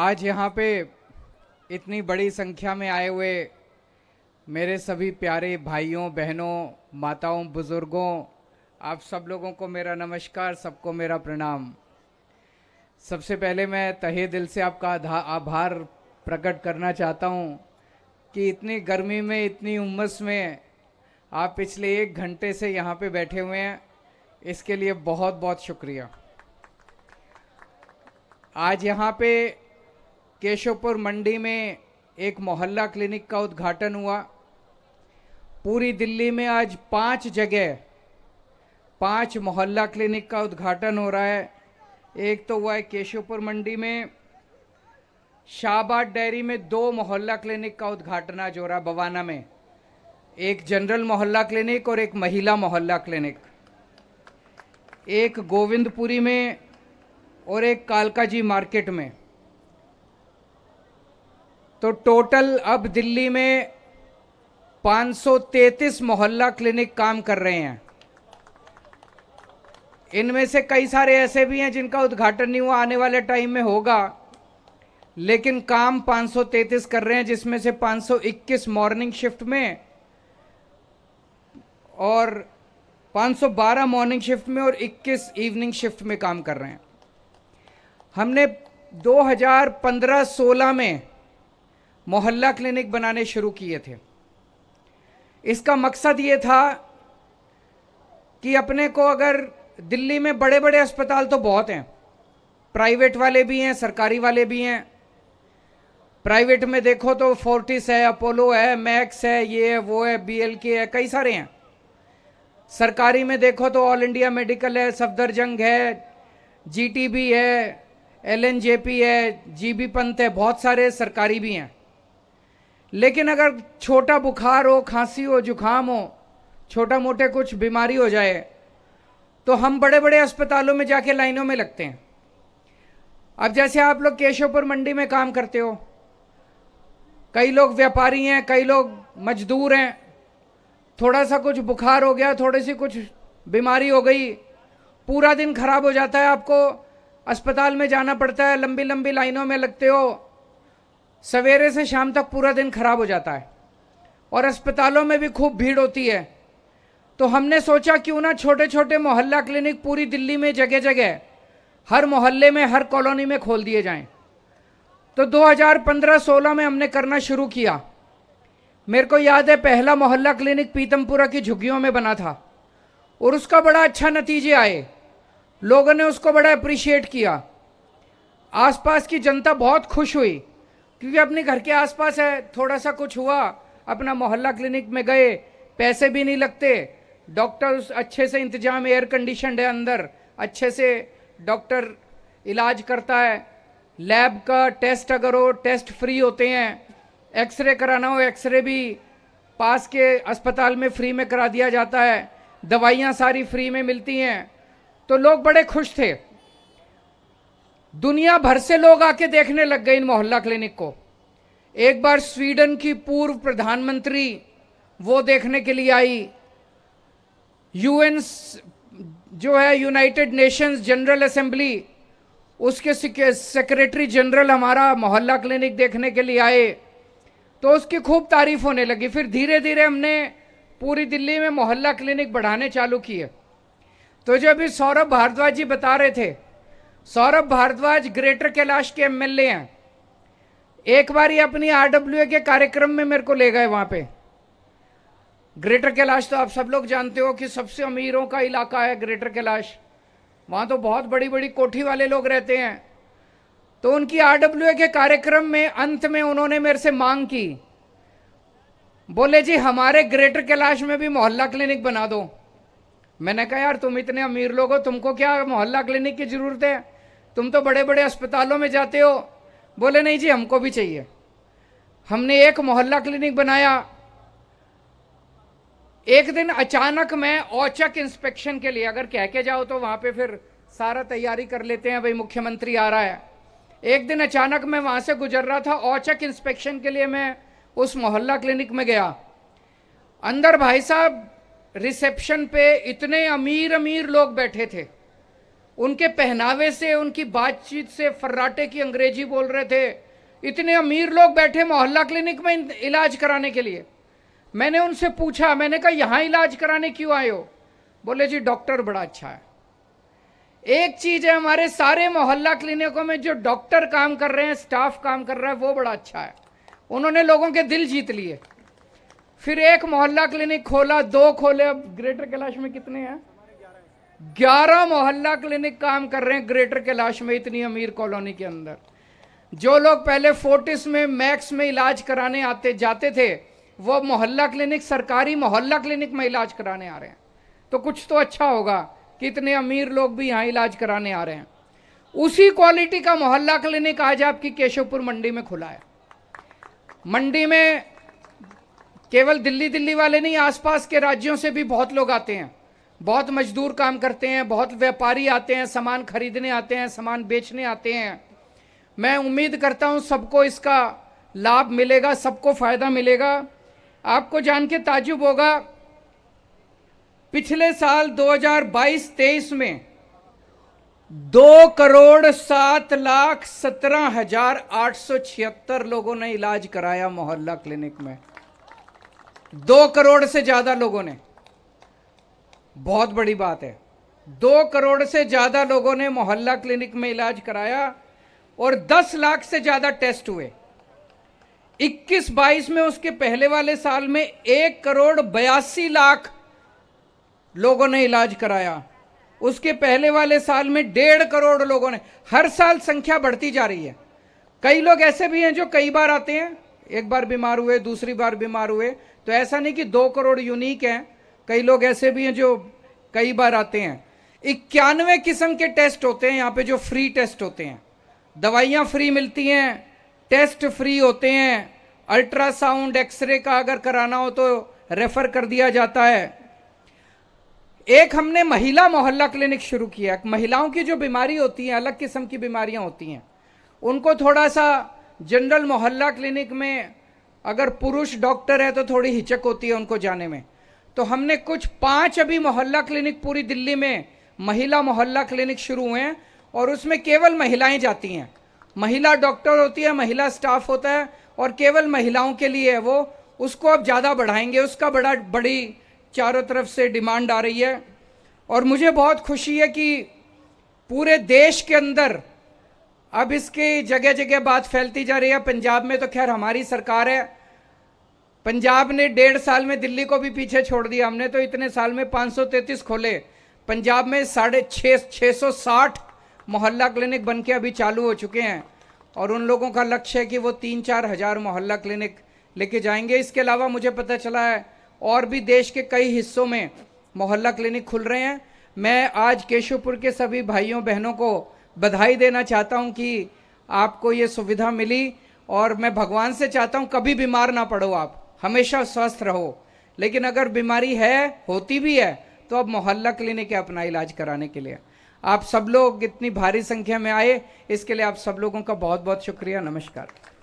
आज यहाँ पे इतनी बड़ी संख्या में आए हुए मेरे सभी प्यारे भाइयों बहनों माताओं बुज़ुर्गों आप सब लोगों को मेरा नमस्कार सबको मेरा प्रणाम सबसे पहले मैं तहे दिल से आपका आभार प्रकट करना चाहता हूँ कि इतनी गर्मी में इतनी उमस में आप पिछले एक घंटे से यहाँ पे बैठे हुए हैं इसके लिए बहुत बहुत शुक्रिया आज यहाँ पे केशवपुर मंडी में एक मोहल्ला क्लिनिक का उद्घाटन हुआ पूरी दिल्ली में आज पांच जगह पांच मोहल्ला क्लिनिक का उद्घाटन हो रहा है एक तो हुआ है केशवपुर मंडी में शाहबाद डेयरी में दो मोहल्ला क्लिनिक का उद्घाटन आज हो रहा है बवाना में एक जनरल मोहल्ला क्लिनिक और एक महिला मोहल्ला क्लिनिक एक गोविंदपुरी में और एक कालका जी मार्केट में तो टोटल अब दिल्ली में 533 मोहल्ला क्लिनिक काम कर रहे हैं इनमें से कई सारे ऐसे भी हैं जिनका उद्घाटन नहीं हुआ आने वाले टाइम में होगा लेकिन काम 533 कर रहे हैं जिसमें से 521 मॉर्निंग शिफ्ट में और 512 मॉर्निंग शिफ्ट में और 21 इवनिंग शिफ्ट में काम कर रहे हैं हमने 2015-16 में मोहल्ला क्लिनिक बनाने शुरू किए थे इसका मकसद ये था कि अपने को अगर दिल्ली में बड़े बड़े अस्पताल तो बहुत हैं प्राइवेट वाले भी हैं सरकारी वाले भी हैं प्राइवेट में देखो तो फोर्टिस है अपोलो है मैक्स है ये है वो है बीएलके है कई सारे हैं सरकारी में देखो तो ऑल इंडिया मेडिकल है सफदरजंग है जीटीबी है एलएनजेपी है जीबी पंत है बहुत सारे सरकारी भी हैं लेकिन अगर छोटा बुखार हो खांसी हो जुखाम हो छोटा मोटे कुछ बीमारी हो जाए तो हम बड़े बड़े अस्पतालों में जाके लाइनों में लगते हैं अब जैसे आप लोग केशवपुर मंडी में काम करते हो कई लोग व्यापारी हैं कई लोग मजदूर हैं थोड़ा सा कुछ बुखार हो गया थोड़ी सी कुछ बीमारी हो गई पूरा दिन खराब हो जाता है आपको अस्पताल में जाना पड़ता है लंबी लंबी लाइनों में लगते हो सवेरे से शाम तक पूरा दिन खराब हो जाता है और अस्पतालों में भी खूब भीड़ होती है तो हमने सोचा क्यों ना छोटे छोटे मोहल्ला क्लिनिक पूरी दिल्ली में जगह जगह हर मोहल्ले में हर कॉलोनी में खोल दिए जाएं। तो 2015-16 में हमने करना शुरू किया मेरे को याद है पहला मोहल्ला क्लिनिक पीतमपुरा की झुग्गियों में बना था और उसका बड़ा अच्छा नतीजे आए लोगों ने उसको बड़ा अप्रिशिएट किया आसपास की जनता बहुत खुश हुई क्योंकि अपने घर के आसपास है थोड़ा सा कुछ हुआ अपना मोहल्ला क्लिनिक में गए पैसे भी नहीं लगते डॉक्टर अच्छे से इंतजाम एयर कंडीशन है अंदर अच्छे से डॉक्टर इलाज करता है लैब का टेस्ट अगर हो टेस्ट फ्री होते हैं एक्सरे कराना हो एक्सरे भी पास के अस्पताल में फ्री में करा दिया जाता है दवाइयाँ सारी फ्री में मिलती हैं तो लोग बड़े खुश थे दुनिया भर से लोग आके देखने लग गए इन मोहल्ला क्लिनिक को एक बार स्वीडन की पूर्व प्रधानमंत्री वो देखने के लिए आई यूएन जो है यूनाइटेड नेशंस जनरल असेंबली उसके सेक्रेटरी जनरल हमारा मोहल्ला क्लिनिक देखने के लिए आए तो उसकी खूब तारीफ होने लगी फिर धीरे धीरे हमने पूरी दिल्ली में मोहल्ला क्लिनिक बढ़ाने चालू किए तो जो अभी सौरभ भारद्वाज जी बता रहे थे सौरभ भारद्वाज ग्रेटर कैलाश के एमएलए हैं एक बार ही अपनी आरडब्ल्यू के कार्यक्रम में मेरे को ले गए वहाँ पे ग्रेटर कैलाश तो आप सब लोग जानते हो कि सबसे अमीरों का इलाका है ग्रेटर कैलाश वहाँ तो बहुत बड़ी बड़ी कोठी वाले लोग रहते हैं तो उनकी आरडब्ल्यू के कार्यक्रम में अंत में उन्होंने मेरे से मांग की बोले जी हमारे ग्रेटर कैलाश में भी मोहल्ला क्लिनिक बना दो मैंने कहा यार तुम इतने अमीर लोग हो तुमको क्या मोहल्ला क्लिनिक की ज़रूरत है तुम तो बड़े बड़े अस्पतालों में जाते हो बोले नहीं जी हमको भी चाहिए हमने एक मोहल्ला क्लिनिक बनाया एक दिन अचानक मैं औचक इंस्पेक्शन के लिए अगर कह के जाओ तो वहां पे फिर सारा तैयारी कर लेते हैं भाई मुख्यमंत्री आ रहा है एक दिन अचानक मैं वहां से गुजर रहा था औचक इंस्पेक्शन के लिए मैं उस मोहल्ला क्लिनिक में गया अंदर भाई साहब रिसेप्शन पे इतने अमीर अमीर लोग बैठे थे उनके पहनावे से उनकी बातचीत से फर्राटे की अंग्रेजी बोल रहे थे इतने अमीर लोग बैठे मोहल्ला क्लिनिक में इलाज कराने के लिए मैंने उनसे पूछा मैंने कहा यहाँ इलाज कराने क्यों आए हो बोले जी डॉक्टर बड़ा अच्छा है एक चीज है हमारे सारे मोहल्ला क्लिनिकों में जो डॉक्टर काम कर रहे हैं स्टाफ काम कर रहा है वो बड़ा अच्छा है उन्होंने लोगों के दिल जीत लिए फिर एक मोहल्ला क्लिनिक खोला दो खोले अब ग्रेटर कैलाश में कितने हैं ग्यारह मोहल्ला क्लिनिक काम कर रहे हैं ग्रेटर कैलाश में इतनी अमीर कॉलोनी के अंदर जो लोग पहले फोर्टिस में मैक्स में इलाज कराने आते जाते थे वो मोहल्ला क्लिनिक सरकारी मोहल्ला क्लिनिक में इलाज कराने आ रहे हैं तो कुछ तो अच्छा होगा कि इतने अमीर लोग भी यहाँ इलाज कराने आ रहे हैं उसी क्वालिटी का मोहल्ला क्लिनिक आज आपकी केशवपुर मंडी में खुला है मंडी में केवल दिल्ली दिल्ली वाले नहीं आसपास के राज्यों से भी बहुत लोग आते हैं बहुत मजदूर काम करते हैं बहुत व्यापारी आते हैं सामान खरीदने आते हैं सामान बेचने आते हैं मैं उम्मीद करता हूं सबको इसका लाभ मिलेगा सबको फ़ायदा मिलेगा आपको जान के ताजुब होगा पिछले साल 2022-23 में दो करोड़ सात लाख सत्रह हजार आठ सौ छिहत्तर लोगों ने इलाज कराया मोहल्ला क्लिनिक में दो करोड़ से ज़्यादा लोगों ने बहुत बड़ी बात है दो करोड़ से ज़्यादा लोगों ने मोहल्ला क्लिनिक में इलाज कराया और 10 लाख से ज़्यादा टेस्ट हुए 21-22 में उसके पहले वाले साल में एक करोड़ बयासी लाख लोगों ने इलाज कराया उसके पहले वाले साल में डेढ़ करोड़ लोगों ने हर साल संख्या बढ़ती जा रही है कई लोग ऐसे भी हैं जो कई बार आते हैं एक बार बीमार हुए दूसरी बार बीमार हुए तो ऐसा नहीं कि दो करोड़ यूनिक हैं कई लोग ऐसे भी हैं जो कई बार आते हैं इक्यानवे किस्म के टेस्ट होते हैं यहाँ पे जो फ्री टेस्ट होते हैं दवाइयाँ फ्री मिलती हैं टेस्ट फ्री होते हैं अल्ट्रासाउंड एक्सरे का अगर कराना हो तो रेफर कर दिया जाता है एक हमने महिला मोहल्ला क्लिनिक शुरू किया है महिलाओं की जो बीमारी होती है अलग किस्म की बीमारियां होती हैं उनको थोड़ा सा जनरल मोहल्ला क्लिनिक में अगर पुरुष डॉक्टर है तो थोड़ी हिचक होती है उनको जाने में तो हमने कुछ पांच अभी मोहल्ला क्लिनिक पूरी दिल्ली में महिला मोहल्ला क्लिनिक शुरू हुए हैं और उसमें केवल महिलाएं जाती हैं महिला डॉक्टर होती है महिला स्टाफ होता है और केवल महिलाओं के लिए है वो उसको अब ज़्यादा बढ़ाएंगे उसका बड़ा बड़ी चारों तरफ से डिमांड आ रही है और मुझे बहुत खुशी है कि पूरे देश के अंदर अब इसकी जगह जगह बात फैलती जा रही है पंजाब में तो खैर हमारी सरकार है पंजाब ने डेढ़ साल में दिल्ली को भी पीछे छोड़ दिया हमने तो इतने साल में 533 खोले पंजाब में साढ़े छः छः सौ साठ मोहल्ला क्लिनिक बन के अभी चालू हो चुके हैं और उन लोगों का लक्ष्य है कि वो तीन चार हज़ार मोहल्ला क्लिनिक लेके जाएंगे इसके अलावा मुझे पता चला है और भी देश के कई हिस्सों में मोहल्ला क्लिनिक खुल रहे हैं मैं आज केशवपुर के सभी भाइयों बहनों को बधाई देना चाहता हूं कि आपको ये सुविधा मिली और मैं भगवान से चाहता हूं कभी बीमार ना पड़ो आप हमेशा स्वस्थ रहो लेकिन अगर बीमारी है होती भी है तो अब मोहल्ला क्लिनिक है अपना इलाज कराने के लिए आप सब लोग इतनी भारी संख्या में आए इसके लिए आप सब लोगों का बहुत बहुत शुक्रिया नमस्कार